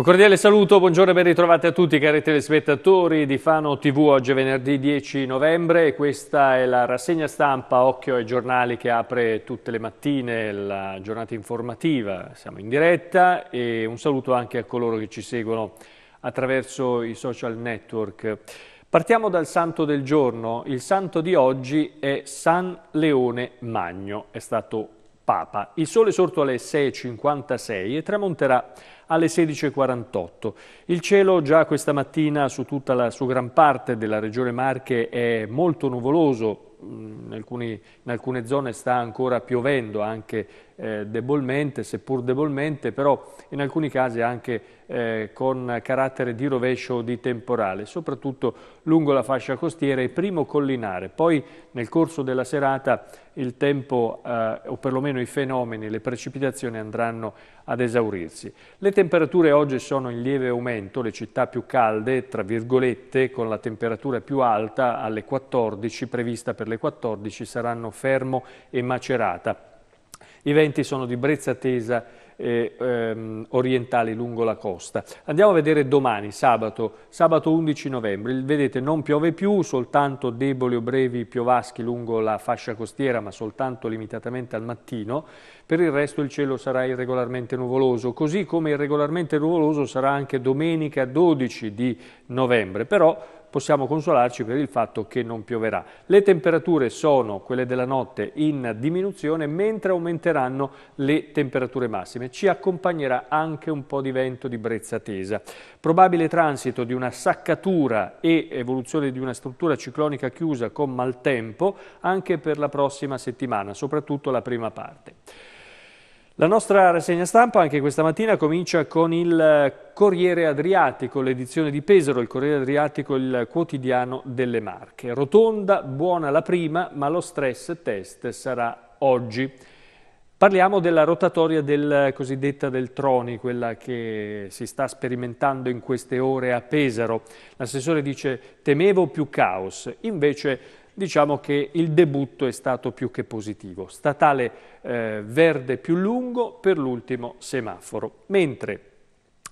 Un cordiale saluto, buongiorno e ben ritrovati a tutti cari telespettatori di Fano TV, oggi è venerdì 10 novembre e questa è la rassegna stampa Occhio ai giornali che apre tutte le mattine la giornata informativa, siamo in diretta e un saluto anche a coloro che ci seguono attraverso i social network. Partiamo dal santo del giorno, il santo di oggi è San Leone Magno, è stato Papa. Il sole sorto alle 6.56 e tramonterà alle 16.48. Il cielo già questa mattina su tutta la su gran parte della regione Marche è molto nuvoloso, mm, in, alcuni, in alcune zone sta ancora piovendo anche eh, debolmente, seppur debolmente, però in alcuni casi anche eh, con carattere di rovescio o di temporale, soprattutto lungo la fascia costiera e primo collinare. Poi nel corso della serata il tempo, eh, o perlomeno i fenomeni, le precipitazioni andranno ad esaurirsi. Le temperature oggi sono in lieve aumento, le città più calde, tra virgolette, con la temperatura più alta alle 14, prevista per le 14, saranno Fermo e Macerata i venti sono di brezza tesa eh, ehm, orientali lungo la costa. Andiamo a vedere domani, sabato, sabato 11 novembre. Vedete, non piove più, soltanto deboli o brevi piovaschi lungo la fascia costiera, ma soltanto limitatamente al mattino. Per il resto il cielo sarà irregolarmente nuvoloso, così come irregolarmente nuvoloso sarà anche domenica 12 di novembre. Però possiamo consolarci per il fatto che non pioverà. Le temperature sono quelle della notte in diminuzione mentre aumenteranno le temperature massime. Ci accompagnerà anche un po' di vento di brezza tesa. Probabile transito di una saccatura e evoluzione di una struttura ciclonica chiusa con maltempo anche per la prossima settimana, soprattutto la prima parte. La nostra rassegna stampa anche questa mattina comincia con il eh, Corriere Adriatico, l'edizione di Pesaro, il Corriere Adriatico, il quotidiano delle Marche. Rotonda, buona la prima, ma lo stress test sarà oggi. Parliamo della rotatoria del, eh, cosiddetta del Troni, quella che si sta sperimentando in queste ore a Pesaro. L'assessore dice temevo più caos, invece diciamo che il debutto è stato più che positivo. Statale eh, verde più lungo per l'ultimo semaforo, mentre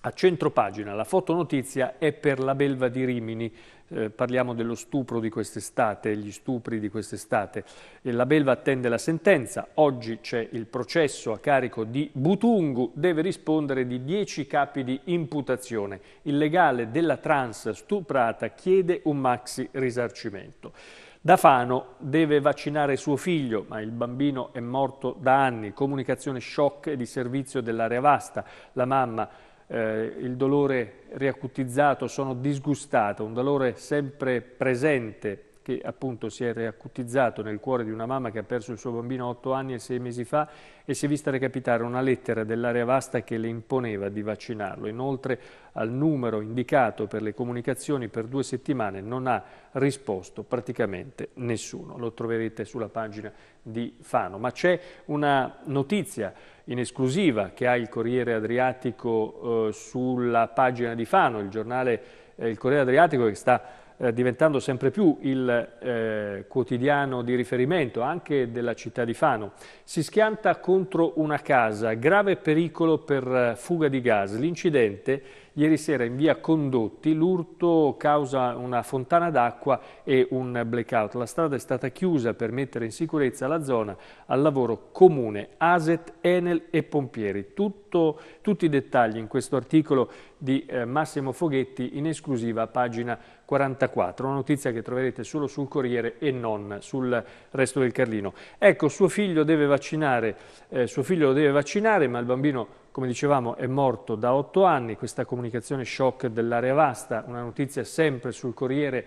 a centro pagina la fotonotizia è per la belva di Rimini, eh, parliamo dello stupro di quest'estate, gli stupri di quest'estate. La belva attende la sentenza, oggi c'è il processo a carico di Butungu, deve rispondere di 10 capi di imputazione. Il legale della trans stuprata chiede un maxi risarcimento. Da Fano deve vaccinare suo figlio, ma il bambino è morto da anni. Comunicazione shock e di servizio dell'area vasta. La mamma, eh, il dolore riacutizzato, sono disgustato, un dolore sempre presente che appunto si è riacutizzato nel cuore di una mamma che ha perso il suo bambino a 8 anni e sei mesi fa e si è vista recapitare una lettera dell'area vasta che le imponeva di vaccinarlo. Inoltre al numero indicato per le comunicazioni per due settimane non ha risposto praticamente nessuno. Lo troverete sulla pagina di Fano. Ma c'è una notizia in esclusiva che ha il Corriere Adriatico eh, sulla pagina di Fano, il giornale eh, Il Corriere Adriatico che sta eh, diventando sempre più il eh, quotidiano di riferimento anche della città di Fano. Si schianta contro una casa, grave pericolo per eh, fuga di gas. L'incidente Ieri sera in via Condotti l'urto causa una fontana d'acqua e un blackout. La strada è stata chiusa per mettere in sicurezza la zona al lavoro comune ASET, Enel e Pompieri. Tutto, tutti i dettagli in questo articolo di eh, Massimo Foghetti in esclusiva pagina 44, una notizia che troverete solo sul Corriere e non sul resto del Carlino. Ecco, suo figlio deve vaccinare, eh, suo figlio lo deve vaccinare ma il bambino come dicevamo è morto da otto anni, questa comunicazione shock dell'area vasta, una notizia sempre sul Corriere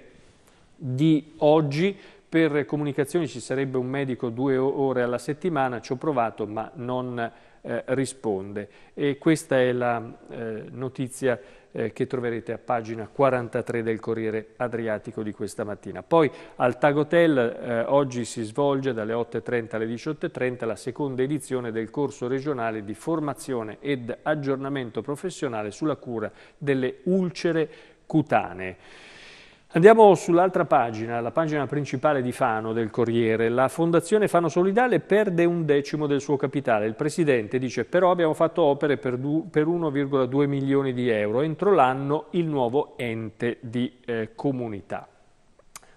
di oggi. Per comunicazioni ci sarebbe un medico due ore alla settimana, ci ho provato ma non eh, risponde. E questa è la eh, notizia eh, che troverete a pagina 43 del Corriere Adriatico di questa mattina. Poi al Tag Hotel eh, oggi si svolge dalle 8.30 alle 18.30 la seconda edizione del corso regionale di formazione ed aggiornamento professionale sulla cura delle ulcere cutanee. Andiamo sull'altra pagina, la pagina principale di Fano del Corriere. La Fondazione Fano Solidale perde un decimo del suo capitale. Il presidente dice però abbiamo fatto opere per, 1,2 milioni di euro. Entro l'anno il nuovo ente di eh, comunità.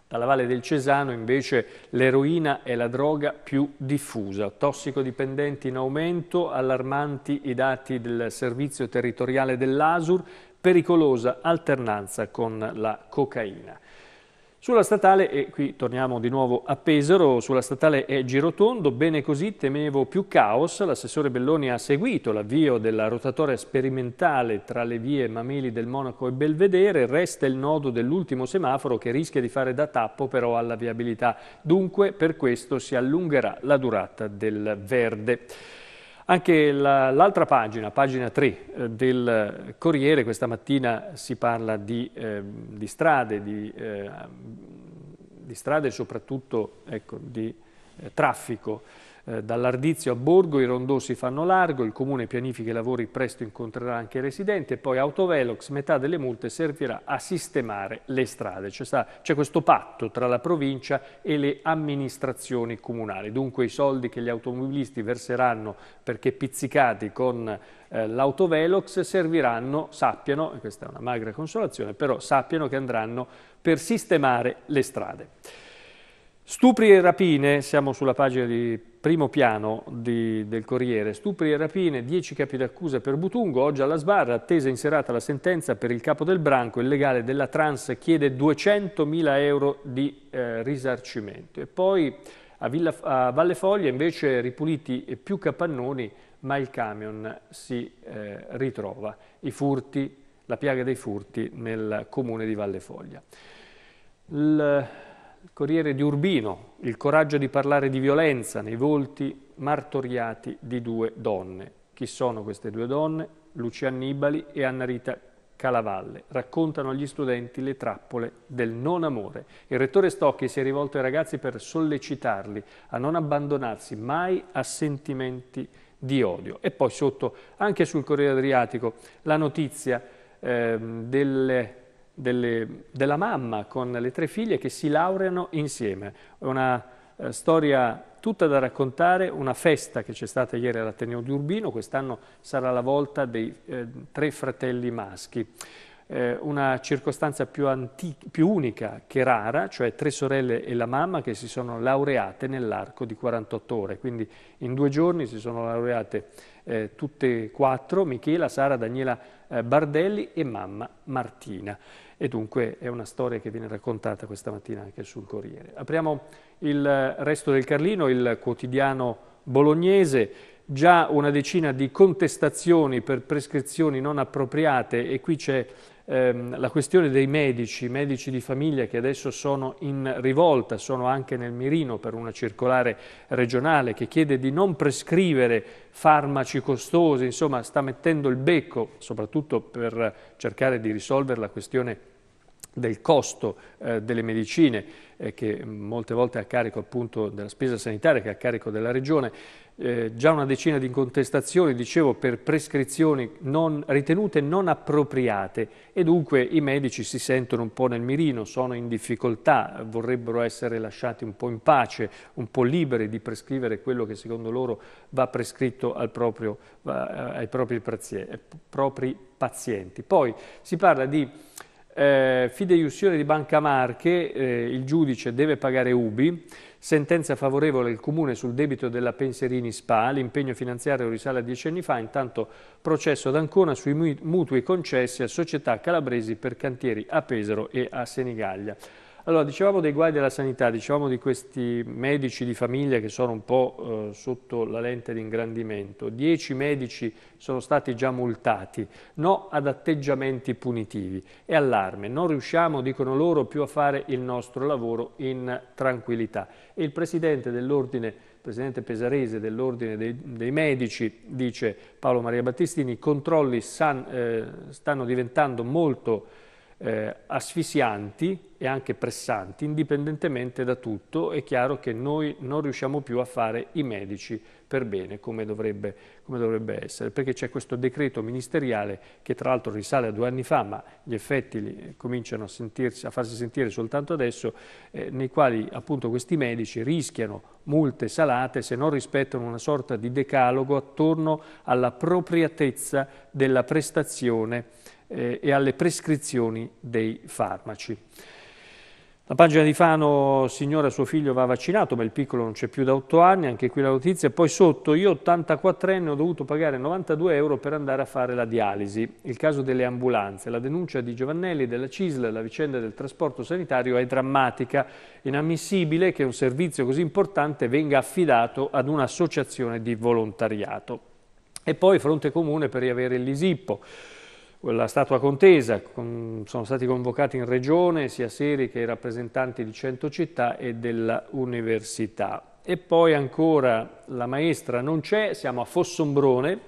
Dalla Valle del Cesano invece l'eroina è la droga più diffusa, tossicodipendenti in aumento, allarmanti i dati del servizio territoriale dell'ASUR, pericolosa alternanza con la cocaina. Sulla statale, e qui torniamo di nuovo a Pesaro, sulla statale è Girotondo, bene così temevo più caos, l'assessore Belloni ha seguito l'avvio della rotatoria sperimentale tra le vie Mameli del Monaco e Belvedere, resta il nodo dell'ultimo semaforo che rischia di fare da tappo però alla viabilità, dunque per questo si allungherà la durata del verde. Anche l'altra pagina, pagina 3 eh, del Corriere, questa mattina si parla di, eh, di strade, di, eh, di, strade e soprattutto ecco, di eh, traffico. Eh, Dall'Ardizio a Borgo i rondò si fanno largo, il comune pianifica i lavori, presto incontrerà anche i residenti e poi Autovelox metà delle multe servirà a sistemare le strade. C'è questo patto tra la provincia e le amministrazioni comunali, dunque i soldi che gli automobilisti verseranno perché pizzicati con eh, l'autovelox serviranno, sappiano, questa è una magra consolazione, però sappiano che andranno per sistemare le strade. Stupri e rapine, siamo sulla pagina di primo piano di, del Corriere, stupri e rapine, 10 capi d'accusa per Butungo, oggi alla sbarra, attesa in serata la sentenza per il capo del branco, il legale della Trans chiede 200.000 euro di eh, risarcimento. E poi a, Villa, a Valle Foglia invece ripuliti più capannoni, ma il camion si eh, ritrova, i furti, la piaga dei furti nel comune di Valle Foglia. Il il Corriere di Urbino, il coraggio di parlare di violenza nei volti martoriati di due donne. Chi sono queste due donne? Lucia Annibali e Anna Rita Calavalle. Raccontano agli studenti le trappole del non amore. Il rettore Stocchi si è rivolto ai ragazzi per sollecitarli a non abbandonarsi mai a sentimenti di odio. E poi sotto, anche sul Corriere Adriatico, la notizia eh, delle delle, della mamma con le tre figlie che si laureano insieme. È una eh, storia tutta da raccontare, una festa che c'è stata ieri all'Ateneo di Urbino, quest'anno sarà la volta dei eh, tre fratelli maschi. Eh, una circostanza più, più, unica che rara, cioè tre sorelle e la mamma che si sono laureate nell'arco di 48 ore, quindi in due giorni si sono laureate eh, tutte e quattro, Michela, Sara, Daniela eh, Bardelli e mamma Martina e dunque è una storia che viene raccontata questa mattina anche sul Corriere. Apriamo il resto del Carlino, il quotidiano bolognese, già una decina di contestazioni per prescrizioni non appropriate e qui c'è ehm, la questione dei medici, medici di famiglia che adesso sono in rivolta, sono anche nel mirino per una circolare regionale che chiede di non prescrivere farmaci costosi, insomma sta mettendo il becco soprattutto per cercare di risolvere la questione del costo eh, delle medicine eh, che molte volte è a carico appunto della spesa sanitaria che è a carico della regione, eh, già una decina di contestazioni, dicevo, per prescrizioni non, ritenute non appropriate e dunque i medici si sentono un po' nel mirino, sono in difficoltà, vorrebbero essere lasciati un po' in pace, un po' liberi di prescrivere quello che secondo loro va prescritto al proprio, va, eh, ai propri, propri pazienti. Poi si parla di eh, fideiussione di Banca Marche, eh, il giudice deve pagare Ubi, sentenza favorevole al comune sul debito della Penserini Spa, l'impegno finanziario risale a dieci anni fa, intanto processo ad Ancona sui mutui concessi a società calabresi per cantieri a Pesaro e a Senigallia. Allora, dicevamo dei guai della sanità, dicevamo di questi medici di famiglia che sono un po' eh, sotto la lente di ingrandimento. Dieci medici sono stati già multati, no ad atteggiamenti punitivi. È allarme, non riusciamo, dicono loro, più a fare il nostro lavoro in tranquillità. E il presidente dell'ordine presidente pesarese dell'Ordine dei, dei, Medici, dice Paolo Maria Battistini, i controlli san, eh, stanno diventando molto eh, asfissianti e anche pressanti, indipendentemente da tutto, è chiaro che noi non riusciamo più a fare i medici per bene come dovrebbe, come dovrebbe essere, perché c'è questo decreto ministeriale che tra l'altro risale a due anni fa, ma gli effetti li, eh, cominciano a, sentirsi, a, farsi sentire soltanto adesso, eh, nei quali appunto questi medici rischiano multe salate se non rispettano una sorta di decalogo attorno alla appropriatezza della prestazione eh, e alle prescrizioni dei farmaci. La pagina di Fano, signora, suo figlio va vaccinato, ma il piccolo non c'è più da otto anni, anche qui la notizia. Poi sotto, io 84enne ho dovuto pagare 92 euro per andare a fare la dialisi. Il caso delle ambulanze, la denuncia di Giovannelli della CISL, la vicenda del trasporto sanitario è drammatica. Inammissibile che un servizio così importante venga affidato ad un'associazione di volontariato. E poi fronte comune per riavere l'ISIPPO la statua contesa, con, sono stati convocati in regione sia Seri che i rappresentanti di 100 città e dell'università. E poi ancora la maestra non c'è, siamo a Fossombrone,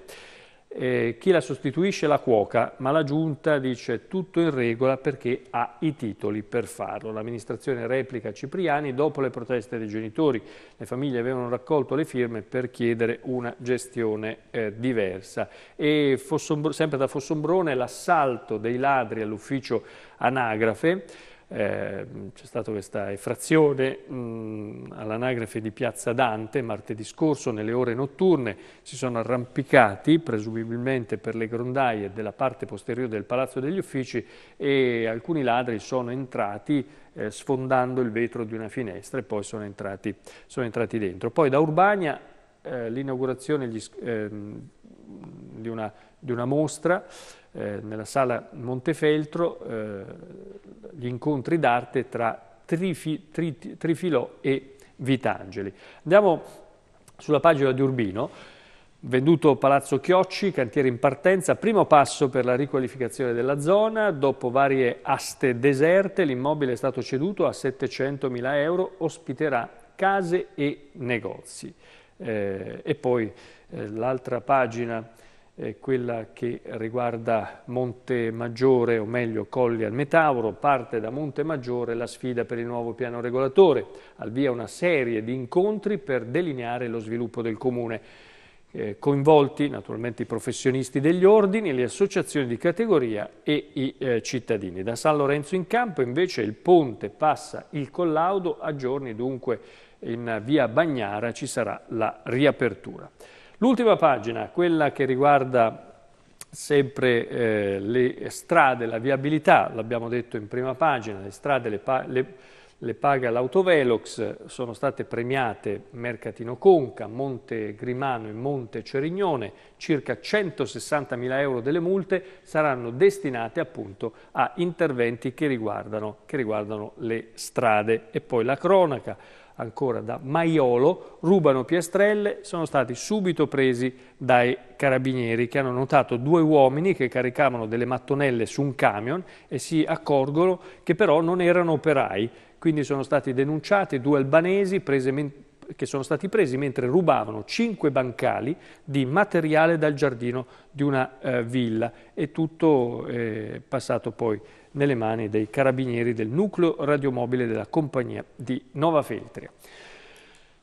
eh, chi la sostituisce la cuoca, ma la giunta dice tutto in regola perché ha i titoli per farlo. L'amministrazione replica Cipriani dopo le proteste dei genitori. Le famiglie avevano raccolto le firme per chiedere una gestione eh, diversa. E Fossombrone, sempre da Fossombrone l'assalto dei ladri all'ufficio anagrafe eh, c'è stata questa effrazione mm, all'anagrafe di Piazza Dante martedì scorso nelle ore notturne, si sono arrampicati presumibilmente per le grondaie della parte posteriore del Palazzo degli Uffici e alcuni ladri sono entrati eh, sfondando il vetro di una finestra e poi sono entrati, sono entrati dentro. Poi da Urbania eh, l'inaugurazione ehm, di una di una mostra eh, nella sala Montefeltro, eh, gli incontri d'arte tra Trifi, Tri, Trifilò e Vitangeli. Andiamo sulla pagina di Urbino, venduto Palazzo Chiocci, cantiere in partenza, primo passo per la riqualificazione della zona, dopo varie aste deserte l'immobile è stato ceduto a 700.000 euro, ospiterà case e negozi. Eh, e poi eh, l'altra pagina eh, quella che riguarda Monte Maggiore, o meglio Colli al Metauro, parte da Monte Maggiore la sfida per il nuovo piano regolatore, al via una serie di incontri per delineare lo sviluppo del Comune. Eh, coinvolti naturalmente i professionisti degli ordini, le associazioni di categoria e i eh, cittadini. Da San Lorenzo in campo invece il ponte passa il collaudo, a giorni dunque in via Bagnara ci sarà la riapertura. L'ultima pagina, quella che riguarda sempre eh, le strade, la viabilità, l'abbiamo detto in prima pagina, le strade le, pa- le, le paga l'autovelox, sono state premiate Mercatino Conca, Monte Grimano e Monte Cerignone, circa 160.000 euro delle multe saranno destinate appunto a interventi che riguardano, che riguardano le strade. E poi la cronaca, ancora da Maiolo, rubano piastrelle, sono stati subito presi dai carabinieri che hanno notato due uomini che caricavano delle mattonelle su un camion e si accorgono che però non erano operai, quindi sono stati denunciati due albanesi prese, che sono stati presi mentre rubavano cinque bancali di materiale dal giardino di una eh, villa e tutto eh, è eh, passato poi nelle mani dei carabinieri del nucleo radiomobile della compagnia di Nova Feltria.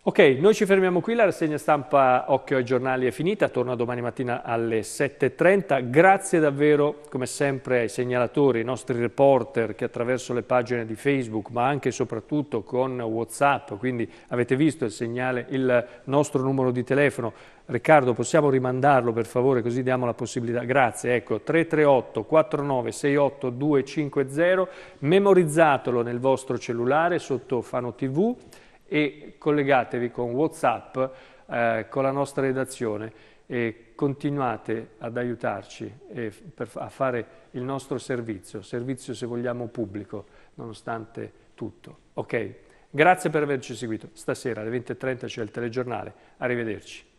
Ok, noi ci fermiamo qui, la rassegna stampa Occhio ai giornali è finita, torna domani mattina alle 7.30. Grazie davvero, come sempre, ai segnalatori, ai nostri reporter che attraverso le pagine di Facebook, ma anche e soprattutto con Whatsapp, quindi avete visto il, segnale, il nostro numero di telefono, Riccardo, possiamo rimandarlo per favore così diamo la possibilità? Grazie, ecco 338 4968 250, memorizzatelo nel vostro cellulare sotto Fano TV e collegatevi con Whatsapp, eh, con la nostra redazione e continuate ad aiutarci eh, per, a fare il nostro servizio, servizio se vogliamo pubblico, nonostante tutto. Ok? Grazie per averci seguito. Stasera alle 20.30 c'è il telegiornale. Arrivederci.